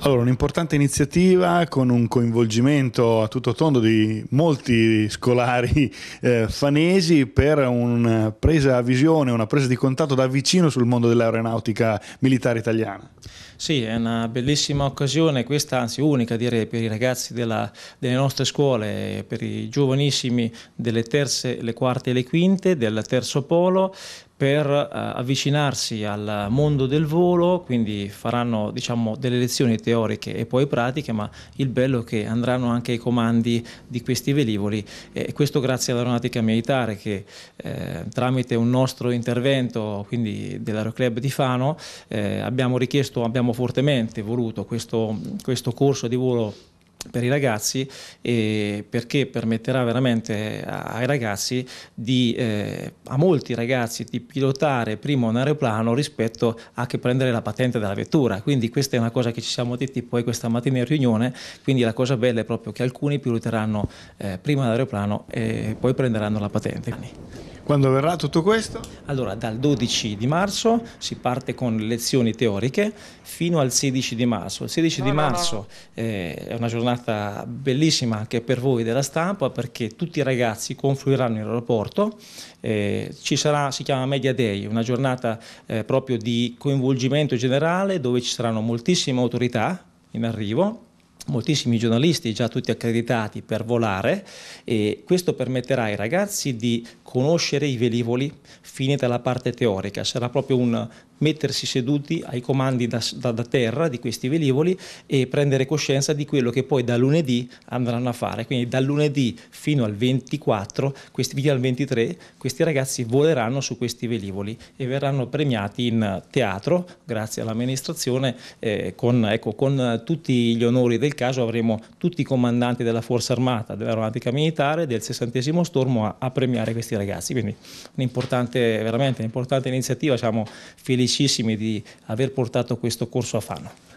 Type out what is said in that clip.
Allora, un'importante iniziativa con un coinvolgimento a tutto tondo di molti scolari eh, fanesi per una presa a visione, una presa di contatto da vicino sul mondo dell'aeronautica militare italiana. Sì, è una bellissima occasione, questa anzi unica direi per i ragazzi della, delle nostre scuole, per i giovanissimi delle terze, le quarte e le quinte, del terzo polo, per eh, avvicinarsi al mondo del volo, quindi faranno diciamo, delle lezioni teoriche e poi pratiche, ma il bello è che andranno anche ai comandi di questi velivoli e questo grazie all'aeronautica militare che eh, tramite un nostro intervento, quindi dell'Aeroclub di Fano, eh, abbiamo richiesto, abbiamo fortemente voluto questo, questo corso di volo per i ragazzi perché permetterà veramente ai ragazzi di, eh, a molti ragazzi di pilotare prima un aeroplano rispetto a che prendere la patente della vettura. Quindi questa è una cosa che ci siamo detti poi questa mattina in riunione, quindi la cosa bella è proprio che alcuni piloteranno eh, prima l'aeroplano e poi prenderanno la patente. Quando verrà tutto questo? Allora, dal 12 di marzo si parte con lezioni teoriche fino al 16 di marzo. Il 16 no, di no, marzo no. Eh, è una giornata bellissima anche per voi della stampa perché tutti i ragazzi confluiranno in aeroporto. Eh, ci sarà, si chiama Media Day, una giornata eh, proprio di coinvolgimento generale dove ci saranno moltissime autorità in arrivo moltissimi giornalisti già tutti accreditati per volare e questo permetterà ai ragazzi di conoscere i velivoli finita la parte teorica, sarà proprio un mettersi seduti ai comandi da, da, da, terra di questi velivoli e prendere coscienza di quello che poi da lunedì andranno a fare. Quindi dal lunedì fino al 24, questi, fino al 23, questi ragazzi voleranno su questi velivoli e verranno premiati in teatro, grazie all'amministrazione, eh, con, ecco, con, tutti gli onori del caso avremo tutti i comandanti della Forza Armata, dell'Aeronautica Militare, del 60 Stormo a, a premiare questi ragazzi. Quindi un'importante, veramente un'importante iniziativa, siamo felici felicissimi di aver portato questo corso a Fano.